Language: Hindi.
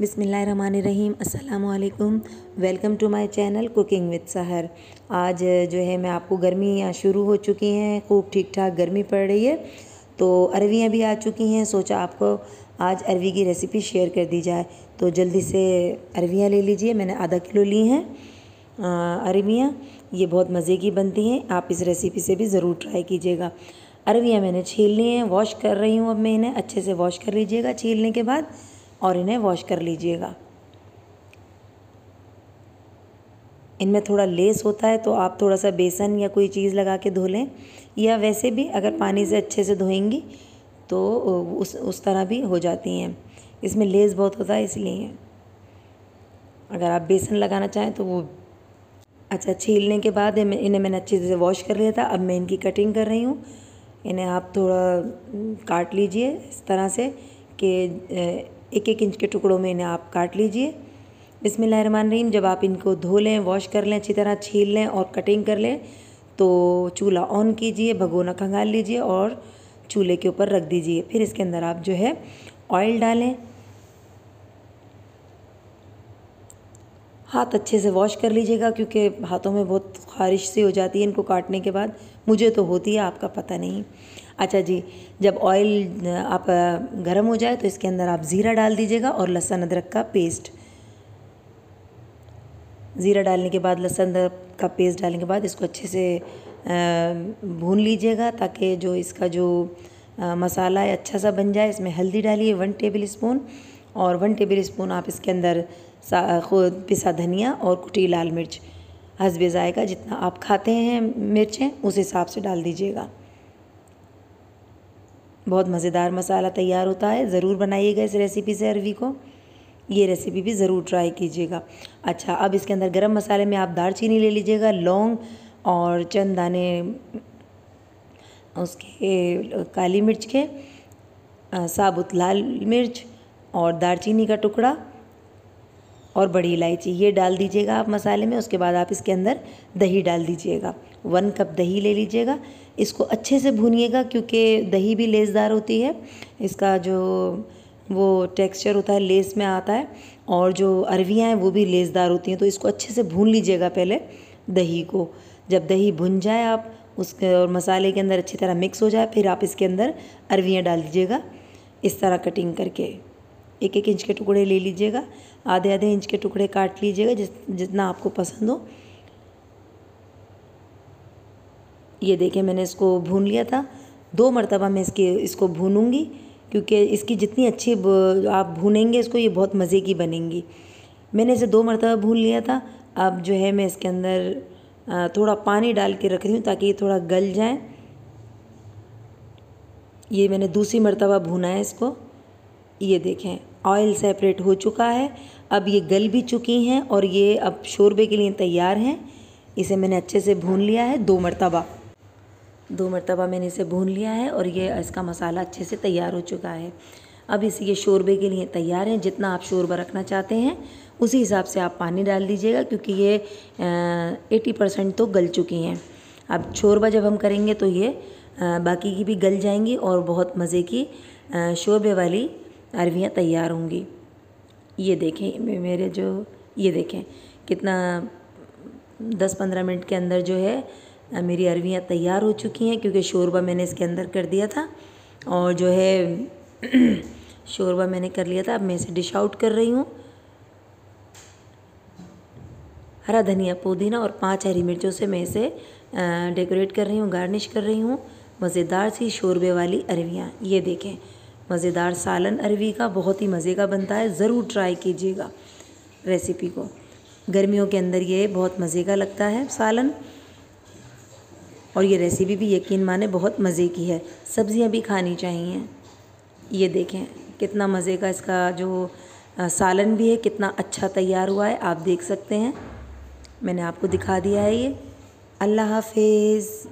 बिसमीम् अल्लाम welcome to my channel cooking with Sahar आज जो है मैं आपको गर्मियाँ शुरू हो चुकी हैं खूब ठीक ठाक गर्मी पड़ रही है तो अरवियाँ भी आ चुकी हैं सोचा आपको आज अरवी की रेसिपी शेयर कर दी जाए तो जल्दी से अरवियाँ ले लीजिए मैंने आधा किलो ली हैं अरवियाँ ये बहुत मज़े की बनती हैं आप इस रेसिपी से भी ज़रूर ट्राई कीजिएगा अरवियाँ मैंने छील ली हैं वॉश कर रही हूँ अब मैं इन्हें अच्छे से वॉश कर लीजिएगा छीलने के बाद और इन्हें वॉश कर लीजिएगा इनमें थोड़ा लेस होता है तो आप थोड़ा सा बेसन या कोई चीज़ लगा के धो लें या वैसे भी अगर पानी से अच्छे से धोएंगी तो उस उस तरह भी हो जाती हैं इसमें लेस बहुत होता है इसलिए अगर आप बेसन लगाना चाहें तो वो अच्छा छीलने के बाद इन्हें मैंने अच्छे से वॉश कर लिया था अब मैं इनकी कटिंग कर रही हूँ इन्हें आप थोड़ा काट लीजिए इस तरह से कि एक एक इंच के टुकड़ों में इन्हें आप काट लीजिए इसमें रहीम जब आप इनको धो लें वॉश कर लें अच्छी तरह छील लें और कटिंग कर लें तो चूल्हा ऑन कीजिए भगोना खंगाल लीजिए और चूल्हे के ऊपर रख दीजिए फिर इसके अंदर आप जो है ऑयल डालें हाथ अच्छे से वॉश कर लीजिएगा क्योंकि हाथों में बहुत खारिश सी हो जाती है इनको काटने के बाद मुझे तो होती है आपका पता नहीं अच्छा जी जब ऑयल आप गर्म हो जाए तो इसके अंदर आप ज़ीरा डाल दीजिएगा और लहसुन अदरक का पेस्ट ज़ीरा डालने के बाद लहसुन अदरक का पेस्ट डालने के बाद इसको अच्छे से भून लीजिएगा ताकि जो इसका जो मसाला है अच्छा सा बन जाए इसमें हल्दी डालिए वन टेबल स्पून और वन टेबल स्पून आप इसके अंदर खुद पिसा धनिया और कुटी लाल मिर्च हसबे ज़ायका जितना आप खाते हैं मिर्चें उस हिसाब से डाल दीजिएगा बहुत मज़ेदार मसाला तैयार होता है ज़रूर बनाइएगा इस रेसिपी से अरवी को ये रेसिपी भी ज़रूर ट्राई कीजिएगा अच्छा अब इसके अंदर गरम मसाले में आप चीनी ले लीजिएगा लौंग और चंद दाने उसके काली मिर्च के साबुत लाल मिर्च और दारचीनी का टुकड़ा और बड़ी इलायची ये डाल दीजिएगा आप मसाले में उसके बाद आप इसके अंदर दही डाल दीजिएगा वन कप दही ले लीजिएगा इसको अच्छे से भूनिएगा क्योंकि दही भी लेसदार होती है इसका जो वो टेक्सचर होता है लेस में आता है और जो अरवियाँ हैं वो भी लेसदार होती हैं तो इसको अच्छे से भून लीजिएगा पहले दही को जब दही भुन जाए आप उसके और मसाले के अंदर अच्छी तरह मिक्स हो जाए फिर आप इसके अंदर अरवियाँ डाल दीजिएगा इस तरह कटिंग करके एक एक इंच के टुकड़े ले लीजिएगा आधे आधे इंच के टुकड़े काट लीजिएगा जिस जितना आपको पसंद हो ये देखें मैंने इसको भून लिया था दो मरतबा मैं इसके इसको भूनूंगी क्योंकि इसकी जितनी अच्छी आप भूनेंगे इसको ये बहुत मज़े की बनेंगी मैंने इसे दो मरतबा भून लिया था अब जो है मैं इसके अंदर थोड़ा पानी डाल के रख रही हूँ ताकि ये थोड़ा गल जाए ये मैंने दूसरी मरतबा भुना है इसको ये देखें ऑयल सेपरेट हो चुका है अब ये गल भी चुकी हैं और ये अब शोरबे के लिए तैयार हैं इसे मैंने अच्छे से भून लिया है दो मरतबा दो मरतबा मैंने इसे भून लिया है और ये इसका मसाला अच्छे से तैयार हो चुका है अब इसे ये शोरबे के लिए तैयार हैं जितना आप शोरबा रखना चाहते हैं उसी हिसाब से आप पानी डाल दीजिएगा क्योंकि ये एटी परसेंट तो गल चुकी हैं अब शोरबा जब हम करेंगे तो ये बाकी की भी गल जाएंगी और बहुत मज़े की शोरबे वाली अरवियाँ तैयार होंगी ये देखें मेरे जो ये देखें कितना दस पंद्रह मिनट के अंदर जो है मेरी अरवियाँ तैयार हो चुकी हैं क्योंकि शोरबा मैंने इसके अंदर कर दिया था और जो है शोरबा मैंने कर लिया था अब मैं इसे डिश आउट कर रही हूँ हरा धनिया पुदीना और पांच हरी मिर्चों से मैं इसे डेकोरेट कर रही हूँ गार्निश कर रही हूँ मज़ेदार सी शोरबे वाली अरवियाँ ये देखें मज़ेदार सालन अरवी का बहुत ही मज़े का बनता है ज़रूर ट्राई कीजिएगा रेसिपी को गर्मियों के अंदर ये बहुत मज़े का लगता है सालन और ये रेसिपी भी यकीन माने बहुत मज़े की है सब्ज़ियाँ भी खानी चाहिए ये देखें कितना मज़े का इसका जो सालन भी है कितना अच्छा तैयार हुआ है आप देख सकते हैं मैंने आपको दिखा दिया है ये अल्लाह हाफिज़